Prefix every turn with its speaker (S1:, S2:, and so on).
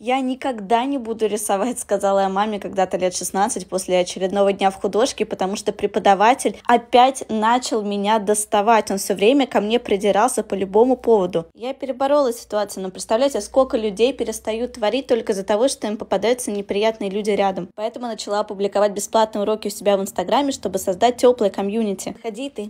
S1: «Я никогда не буду рисовать», — сказала я маме когда-то лет 16 после очередного дня в художке, потому что преподаватель опять начал меня доставать. Он все время ко мне придирался по любому поводу. Я переборола ситуацию, но представляете, сколько людей перестают творить только из-за того, что им попадаются неприятные люди рядом. Поэтому начала публиковать бесплатные уроки у себя в Инстаграме, чтобы создать теплое комьюнити. Ходи ты.